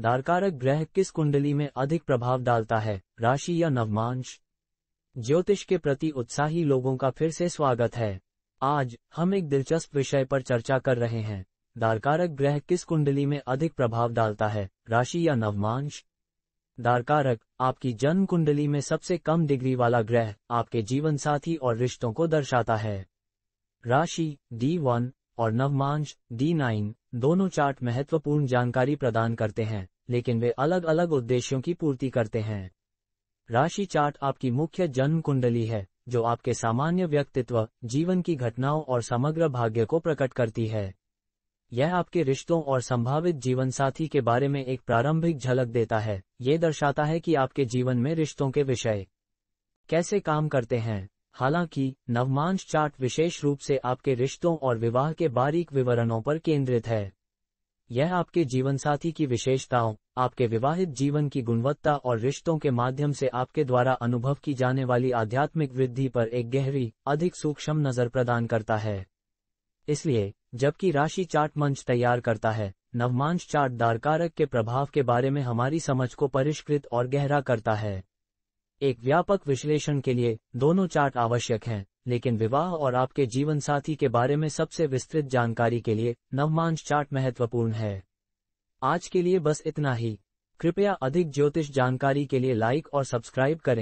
धारकारक ग्रह किस कुंडली में अधिक प्रभाव डालता है राशि या नवमांश ज्योतिष के प्रति उत्साही लोगों का फिर से स्वागत है आज हम एक दिलचस्प विषय पर चर्चा कर रहे हैं धारकारक ग्रह किस कुंडली में अधिक प्रभाव डालता है राशि या नवमांश धारकारक आपकी जन्म कुंडली में सबसे कम डिग्री वाला ग्रह आपके जीवन साथी और रिश्तों को दर्शाता है राशि डी वन और नवमांश D9 दोनों चार्ट महत्वपूर्ण जानकारी प्रदान करते हैं लेकिन वे अलग अलग उद्देश्यों की पूर्ति करते हैं राशि चार्ट आपकी मुख्य जन्म कुंडली है जो आपके सामान्य व्यक्तित्व जीवन की घटनाओं और समग्र भाग्य को प्रकट करती है यह आपके रिश्तों और संभावित जीवन साथी के बारे में एक प्रारंभिक झलक देता है ये दर्शाता है कि आपके जीवन में रिश्तों के विषय कैसे काम करते हैं हालांकि नवमांश चार्ट विशेष रूप से आपके रिश्तों और विवाह के बारीक विवरणों पर केंद्रित है यह आपके जीवनसाथी की विशेषताओं आपके विवाहित जीवन की गुणवत्ता और रिश्तों के माध्यम से आपके द्वारा अनुभव की जाने वाली आध्यात्मिक वृद्धि पर एक गहरी अधिक सूक्ष्म नजर प्रदान करता है इसलिए जबकि राशि चार्ट मंच तैयार करता है नवमांश चार्ट दारकारक के प्रभाव के बारे में हमारी समझ को परिष्कृत और गहरा करता है एक व्यापक विश्लेषण के लिए दोनों चार्ट आवश्यक हैं लेकिन विवाह और आपके जीवन साथी के बारे में सबसे विस्तृत जानकारी के लिए नवमांश चार्ट महत्वपूर्ण है आज के लिए बस इतना ही कृपया अधिक ज्योतिष जानकारी के लिए लाइक और सब्सक्राइब करें